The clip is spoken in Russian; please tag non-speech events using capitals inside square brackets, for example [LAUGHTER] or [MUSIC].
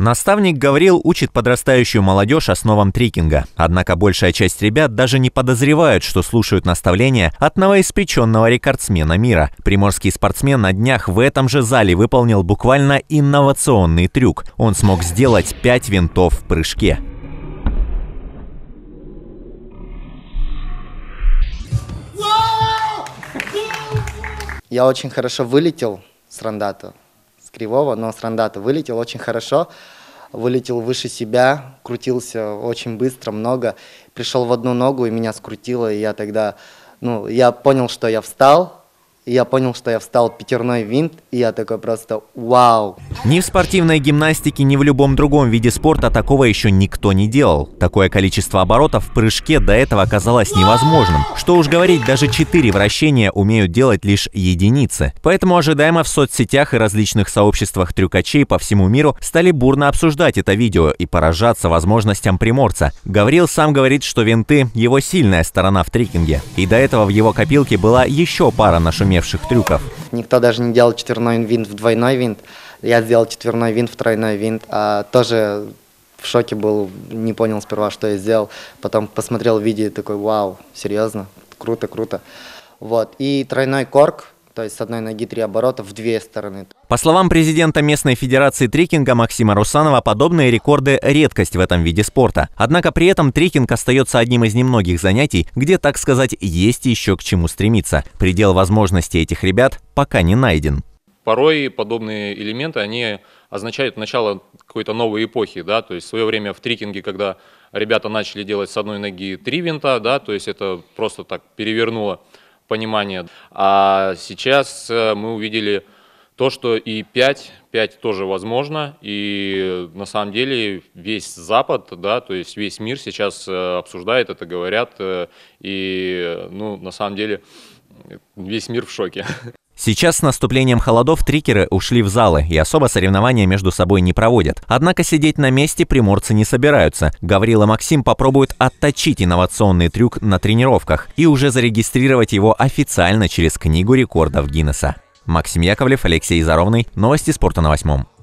Наставник Гаврил учит подрастающую молодежь основам трикинга, однако большая часть ребят даже не подозревают, что слушают наставления от новоиспеченного рекордсмена мира. Приморский спортсмен на днях в этом же зале выполнил буквально инновационный трюк. Он смог сделать 5 винтов в прыжке. Я очень хорошо вылетел с рандата с кривого, но с рандата вылетел очень хорошо, вылетел выше себя, крутился очень быстро, много, пришел в одну ногу и меня скрутило, и я тогда, ну, я понял, что я встал, и я понял, что я встал пятерной винт, и я такой просто вау. Ни в спортивной гимнастике, ни в любом другом виде спорта такого еще никто не делал. Такое количество оборотов в прыжке до этого казалось невозможным. Что уж говорить, даже четыре вращения умеют делать лишь единицы. Поэтому ожидаемо в соцсетях и различных сообществах трюкачей по всему миру стали бурно обсуждать это видео и поражаться возможностям приморца. Гаврил сам говорит, что винты – его сильная сторона в трекинге. И до этого в его копилке была еще пара нашумевших понаумевших трюков. Никто даже не делал четверной винт в двойной винт. Я сделал четверной винт в тройной винт. А, тоже в шоке был, не понял сперва, что я сделал. Потом посмотрел видео и такой, вау, серьезно, круто, круто. Вот. И тройной корк то есть с одной ноги три оборота в две стороны. По словам президента местной федерации трекинга Максима Русанова, подобные рекорды – редкость в этом виде спорта. Однако при этом трекинг остается одним из немногих занятий, где, так сказать, есть еще к чему стремиться. Предел возможностей этих ребят пока не найден. Порой подобные элементы, они означают начало какой-то новой эпохи, да, то есть в свое время в трекинге, когда ребята начали делать с одной ноги три винта, да, то есть это просто так перевернуло понимание. А сейчас э, мы увидели то, что и 5, 5 тоже возможно, и на самом деле весь Запад, да, то есть весь мир сейчас э, обсуждает это, говорят, э, и, ну, на самом деле весь мир в шоке. [LAUGHS] Сейчас с наступлением холодов трикеры ушли в залы и особо соревнования между собой не проводят. Однако сидеть на месте приморцы не собираются. Гаврила Максим попробует отточить инновационный трюк на тренировках и уже зарегистрировать его официально через Книгу рекордов Гиннесса. Максим Яковлев, Алексей Заровный. Новости спорта на восьмом.